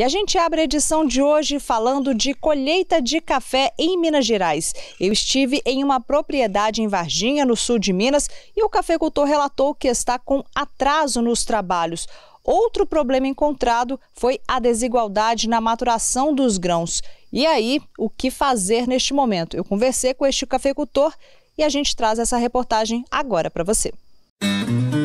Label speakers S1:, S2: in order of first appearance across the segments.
S1: E a gente abre a edição de hoje falando de colheita de café em Minas Gerais. Eu estive em uma propriedade em Varginha, no sul de Minas, e o cafeicultor relatou que está com atraso nos trabalhos. Outro problema encontrado foi a desigualdade na maturação dos grãos. E aí, o que fazer neste momento? Eu conversei com este cafeicultor e a gente traz essa reportagem agora para você. Música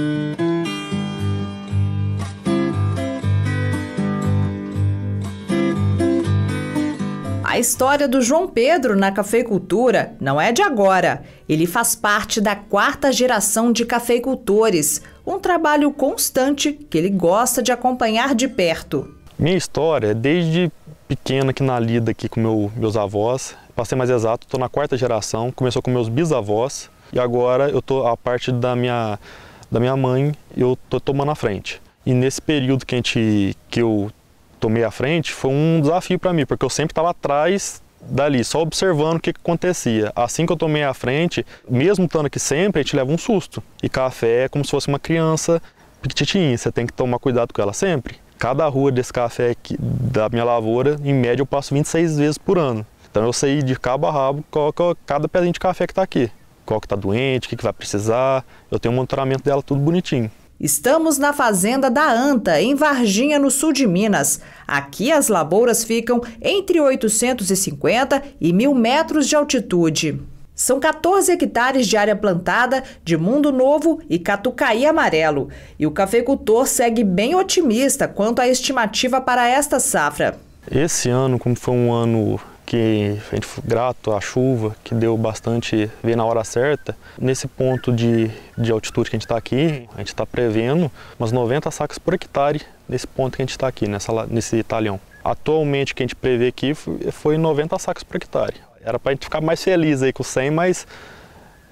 S1: A história do João Pedro na cafeicultura não é de agora. Ele faz parte da quarta geração de cafeicultores, um trabalho constante que ele gosta de acompanhar de perto.
S2: Minha história, desde pequena aqui na lida aqui com meu, meus avós, para ser mais exato, estou na quarta geração, começou com meus bisavós e agora eu estou a parte da minha, da minha mãe, eu estou tomando a frente. E nesse período que, a gente, que eu tomei a frente foi um desafio para mim, porque eu sempre estava atrás dali, só observando o que, que, acontecia. Assim que eu tomei a frente, mesmo estando aqui sempre, a gente leva um susto. E café é como se fosse uma criança pequitinha, você tem que tomar cuidado com ela sempre. Cada rua desse café aqui, da minha lavoura, em média, eu passo 26 vezes por ano. Então eu sei de cabo a rabo qual, qual, é cada pezinho de café que está aqui. Qual que está doente, o que, que vai precisar. Eu tenho um monitoramento dela tudo bonitinho.
S1: Estamos na fazenda da Anta, em Varginha, no sul de Minas. Aqui as labouras ficam entre 850 e 1.000 metros de altitude. São 14 hectares de área plantada de Mundo Novo e Catucaí Amarelo. E o cafeicultor segue bem otimista quanto à estimativa para esta safra.
S2: Esse ano, como foi um ano que a gente foi grato à chuva, que deu bastante, veio na hora certa. Nesse ponto de, de altitude que a gente está aqui, a gente está prevendo umas 90 sacas por hectare nesse ponto que a gente está aqui, nessa, nesse talhão. Atualmente, o que a gente prevê aqui foi 90 sacos por hectare. Era para a gente ficar mais feliz aí com 100, mas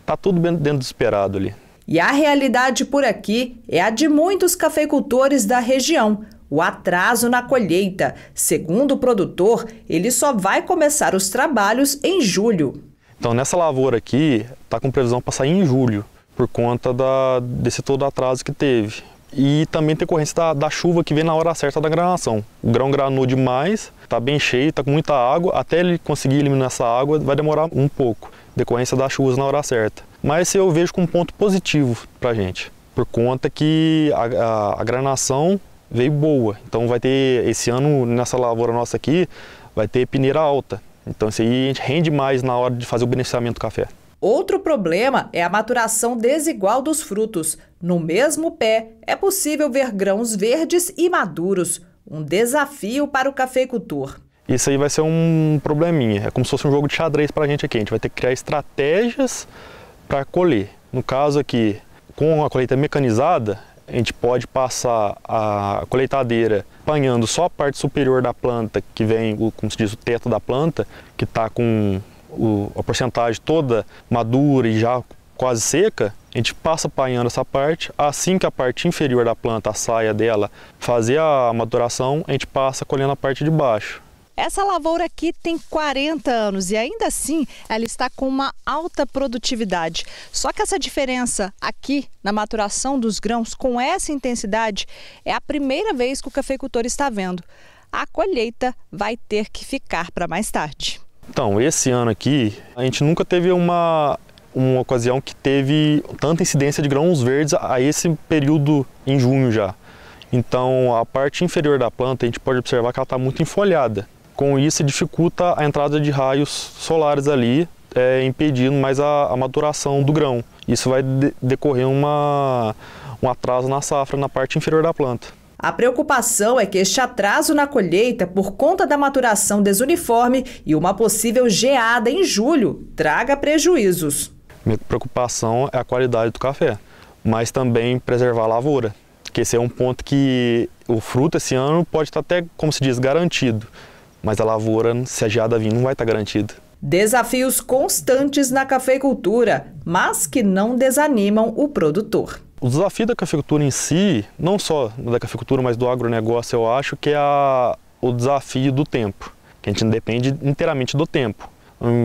S2: tá tudo dentro do esperado ali.
S1: E a realidade por aqui é a de muitos cafeicultores da região, o atraso na colheita. Segundo o produtor, ele só vai começar os trabalhos em julho.
S2: Então, nessa lavoura aqui, está com previsão para sair em julho, por conta da, desse todo atraso que teve. E também tem da, da chuva que vem na hora certa da granação. O grão granou demais, está bem cheio, está com muita água. Até ele conseguir eliminar essa água, vai demorar um pouco, decorrência das chuvas na hora certa. Mas eu vejo como um ponto positivo para a gente, por conta que a, a, a granação veio boa. Então vai ter, esse ano nessa lavoura nossa aqui, vai ter peneira alta. Então isso aí a gente rende mais na hora de fazer o beneficiamento do café.
S1: Outro problema é a maturação desigual dos frutos. No mesmo pé, é possível ver grãos verdes e maduros. Um desafio para o cafeicultor.
S2: Isso aí vai ser um probleminha. É como se fosse um jogo de xadrez para a gente aqui. A gente vai ter que criar estratégias para colher. No caso aqui, com a colheita mecanizada, a gente pode passar a coletadeira apanhando só a parte superior da planta, que vem, como se diz, o teto da planta, que está com o, a porcentagem toda madura e já quase seca, a gente passa apanhando essa parte. Assim que a parte inferior da planta, a saia dela, fazer a maturação, a gente passa colhendo a parte de baixo.
S1: Essa lavoura aqui tem 40 anos e ainda assim ela está com uma alta produtividade. Só que essa diferença aqui na maturação dos grãos com essa intensidade é a primeira vez que o cafeicultor está vendo. A colheita vai ter que ficar para mais tarde.
S2: Então, esse ano aqui, a gente nunca teve uma, uma ocasião que teve tanta incidência de grãos verdes a esse período em junho já. Então, a parte inferior da planta, a gente pode observar que ela está muito enfolhada. Com isso, dificulta a entrada de raios solares ali, é, impedindo mais a, a, maturação do grão. Isso vai de, decorrer uma, um atraso na safra, na parte inferior da planta.
S1: A preocupação é que este atraso na colheita, por conta da maturação desuniforme e uma possível geada em julho, traga
S2: prejuízos. Minha preocupação é a qualidade do café, mas também preservar a lavoura, que esse é um ponto que o fruto esse ano pode estar até, como se diz, garantido mas a lavoura, se a geada vir, não vai estar tá garantida.
S1: Desafios constantes na cafeicultura, mas que não desanimam o produtor.
S2: O desafio da cafeicultura em si, não só da cafeicultura, mas do agronegócio, eu acho que é a, o desafio do tempo, que a gente depende inteiramente do tempo.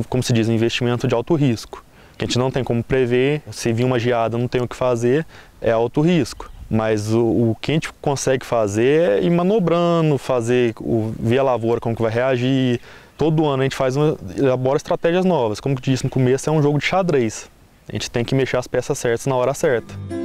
S2: Como se diz, investimento de alto risco, que a gente não tem como prever, se vir uma geada não tem o que fazer, é alto risco. Mas o, o, que a gente consegue fazer é ir manobrando, fazer o, ver a lavoura como que vai reagir. Todo ano a gente faz uma, elabora estratégias novas. Como eu disse no começo, é um jogo de xadrez. A gente tem que mexer as peças certas na hora certa.